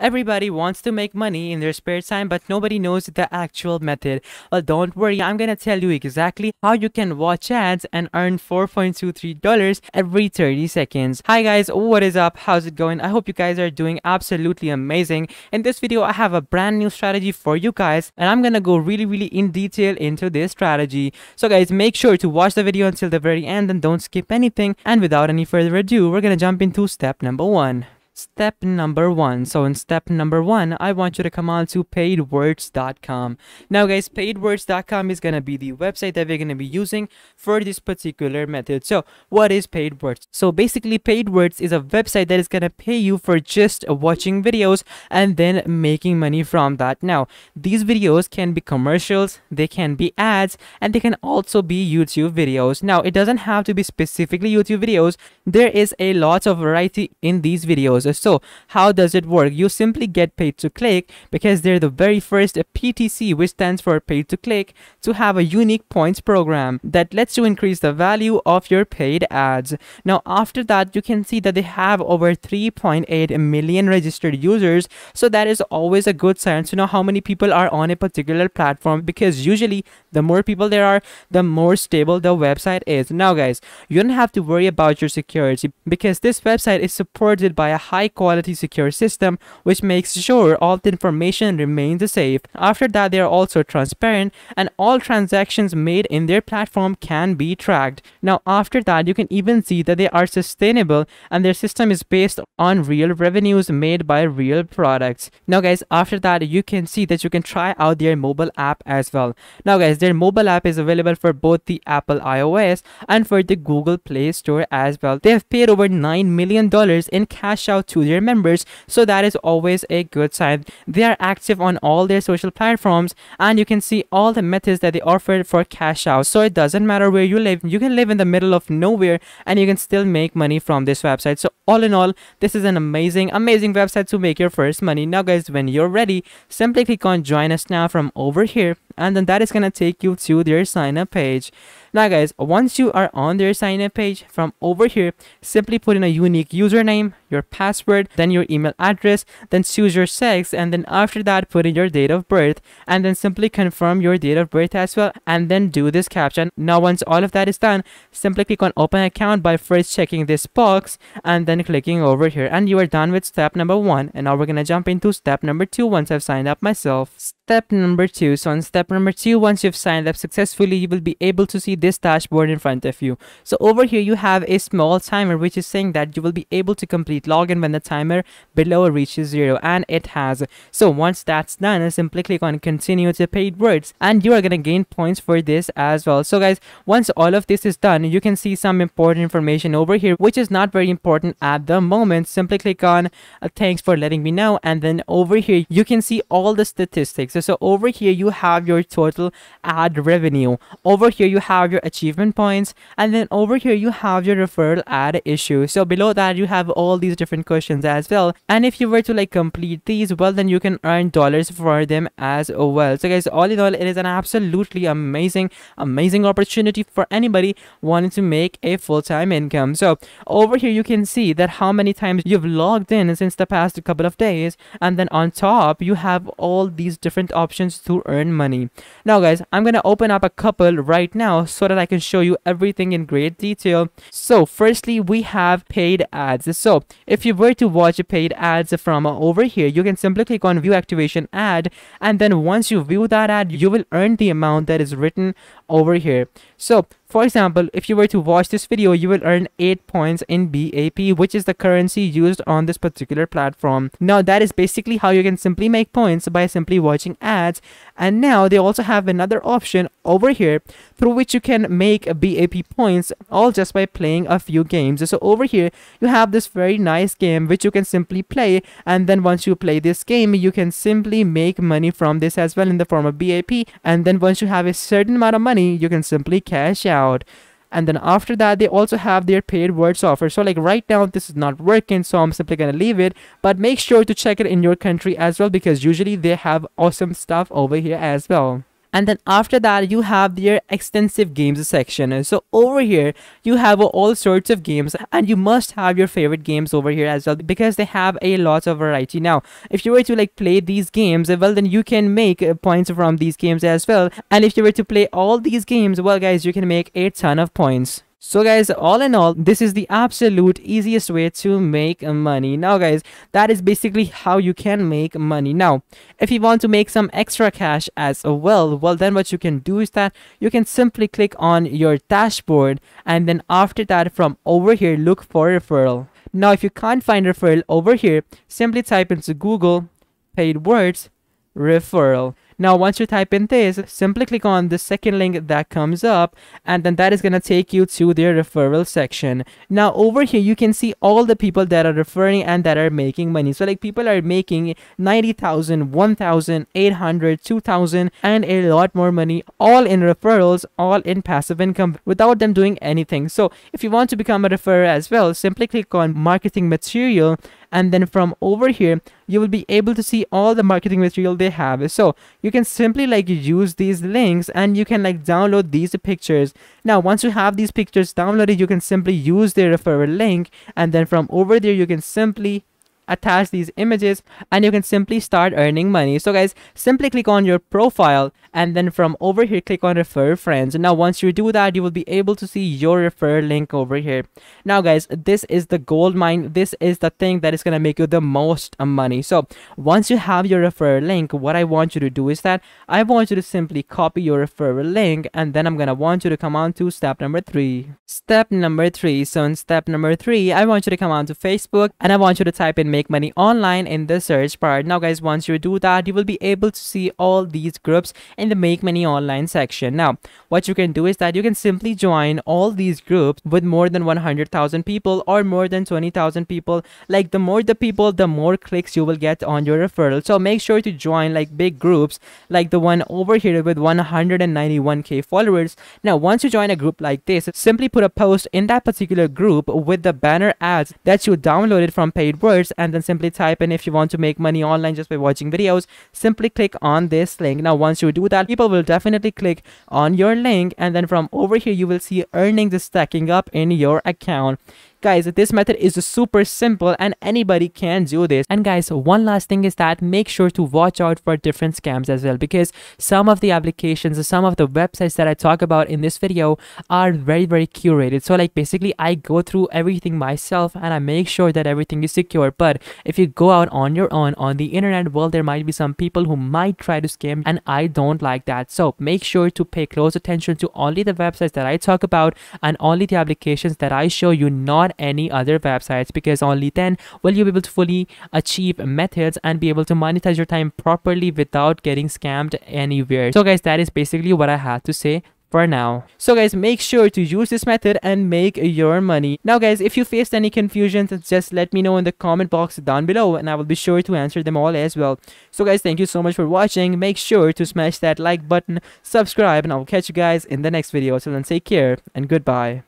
Everybody wants to make money in their spare time, but nobody knows the actual method. Well, don't worry, I'm gonna tell you exactly how you can watch ads and earn $4.23 every 30 seconds. Hi guys, what is up? How's it going? I hope you guys are doing absolutely amazing. In this video, I have a brand new strategy for you guys, and I'm gonna go really, really in detail into this strategy. So guys, make sure to watch the video until the very end and don't skip anything. And without any further ado, we're gonna jump into step number one step number one. So in step number one, I want you to come on to paidwords.com. Now guys, paidwords.com is going to be the website that we're going to be using for this particular method. So what is paidwords? So basically paidwords is a website that is going to pay you for just watching videos and then making money from that. Now these videos can be commercials, they can be ads, and they can also be YouTube videos. Now it doesn't have to be specifically YouTube videos. There is a lot of variety in these videos so how does it work? You simply get paid to click because they're the very first PTC which stands for paid to click to have a unique points program that lets you increase the value of your paid ads. Now after that you can see that they have over 3.8 million registered users so that is always a good sign to know how many people are on a particular platform because usually the more people there are the more stable the website is. Now guys you don't have to worry about your security because this website is supported by a high high quality secure system which makes sure all the information remains safe. After that, they are also transparent and all transactions made in their platform can be tracked. Now, after that, you can even see that they are sustainable and their system is based on real revenues made by real products. Now, guys, after that, you can see that you can try out their mobile app as well. Now, guys, their mobile app is available for both the Apple iOS and for the Google Play Store as well. They have paid over $9 million in cash out to their members. So that is always a good sign. They are active on all their social platforms and you can see all the methods that they offer for cash out. So it doesn't matter where you live, you can live in the middle of nowhere and you can still make money from this website. So all in all, this is an amazing, amazing website to make your first money. Now guys, when you're ready, simply click on join us now from over here and then that is gonna take you to their sign up page now guys once you are on their sign up page from over here simply put in a unique username your password then your email address then choose your sex and then after that put in your date of birth and then simply confirm your date of birth as well and then do this caption now once all of that is done simply click on open account by first checking this box and then clicking over here and you are done with step number one and now we're gonna jump into step number two once I've signed up myself step number two so on step number two, once you've signed up successfully, you will be able to see this dashboard in front of you. So over here, you have a small timer, which is saying that you will be able to complete login when the timer below reaches zero and it has. So once that's done, simply click on continue to paid words and you are going to gain points for this as well. So guys, once all of this is done, you can see some important information over here, which is not very important at the moment. Simply click on uh, thanks for letting me know. And then over here, you can see all the statistics. so over here, you have your your total ad revenue. Over here, you have your achievement points, and then over here, you have your referral ad issue. So below that, you have all these different questions as well. And if you were to like complete these, well, then you can earn dollars for them as well. So guys, all in all, it is an absolutely amazing, amazing opportunity for anybody wanting to make a full-time income. So over here, you can see that how many times you've logged in since the past couple of days. And then on top, you have all these different options to earn money money. Now guys, I'm gonna open up a couple right now so that I can show you everything in great detail. So firstly, we have paid ads. So if you were to watch paid ads from over here, you can simply click on view activation ad and then once you view that ad, you will earn the amount that is written over here. So for example, if you were to watch this video, you will earn 8 points in BAP, which is the currency used on this particular platform. Now, that is basically how you can simply make points by simply watching ads. And now they also have another option over here through which you can make BAP points all just by playing a few games. So over here, you have this very nice game which you can simply play. And then once you play this game, you can simply make money from this as well in the form of BAP. And then once you have a certain amount of money, you can simply cash out out and then after that they also have their paid words offer so like right now this is not working so i'm simply gonna leave it but make sure to check it in your country as well because usually they have awesome stuff over here as well and then after that you have their extensive games section so over here you have all sorts of games and you must have your favorite games over here as well because they have a lot of variety now if you were to like play these games well then you can make uh, points from these games as well and if you were to play all these games well guys you can make a ton of points so guys, all in all, this is the absolute easiest way to make money. Now guys, that is basically how you can make money. Now, if you want to make some extra cash as well, well then what you can do is that you can simply click on your dashboard and then after that from over here, look for referral. Now, if you can't find referral over here, simply type into Google paid words referral. Now, once you type in this, simply click on the second link that comes up and then that is going to take you to their referral section. Now, over here, you can see all the people that are referring and that are making money. So like people are making 90,000, 1,000, 800, 2,000 and a lot more money all in referrals, all in passive income without them doing anything. So if you want to become a referrer as well, simply click on marketing material and then from over here you will be able to see all the marketing material they have so you can simply like use these links and you can like download these pictures now once you have these pictures downloaded you can simply use the referral link and then from over there you can simply attach these images and you can simply start earning money so guys simply click on your profile and then from over here click on refer friends now once you do that you will be able to see your refer link over here now guys this is the gold mine this is the thing that is going to make you the most money so once you have your refer link what i want you to do is that i want you to simply copy your refer link and then i'm going to want you to come on to step number three step number three so in step number three i want you to come on to facebook and i want you to type in make money online in the search part. Now guys, once you do that, you will be able to see all these groups in the make money online section. Now, what you can do is that you can simply join all these groups with more than 100,000 people or more than 20,000 people. Like the more the people, the more clicks you will get on your referral. So make sure to join like big groups like the one over here with 191k followers. Now, once you join a group like this, simply put a post in that particular group with the banner ads that you downloaded from paid words and and then simply type in if you want to make money online just by watching videos simply click on this link now once you do that people will definitely click on your link and then from over here you will see earnings stacking up in your account Guys, this method is super simple and anybody can do this. And guys, one last thing is that make sure to watch out for different scams as well because some of the applications, some of the websites that I talk about in this video are very, very curated. So like basically I go through everything myself and I make sure that everything is secure. But if you go out on your own on the internet, well, there might be some people who might try to scam and I don't like that. So make sure to pay close attention to only the websites that I talk about and only the applications that I show you, not any other websites because only then will you be able to fully achieve methods and be able to monetize your time properly without getting scammed anywhere. So guys, that is basically what I have to say for now. So guys, make sure to use this method and make your money. Now guys, if you faced any confusions, just let me know in the comment box down below and I will be sure to answer them all as well. So guys, thank you so much for watching. Make sure to smash that like button, subscribe, and I will catch you guys in the next video. So then take care and goodbye.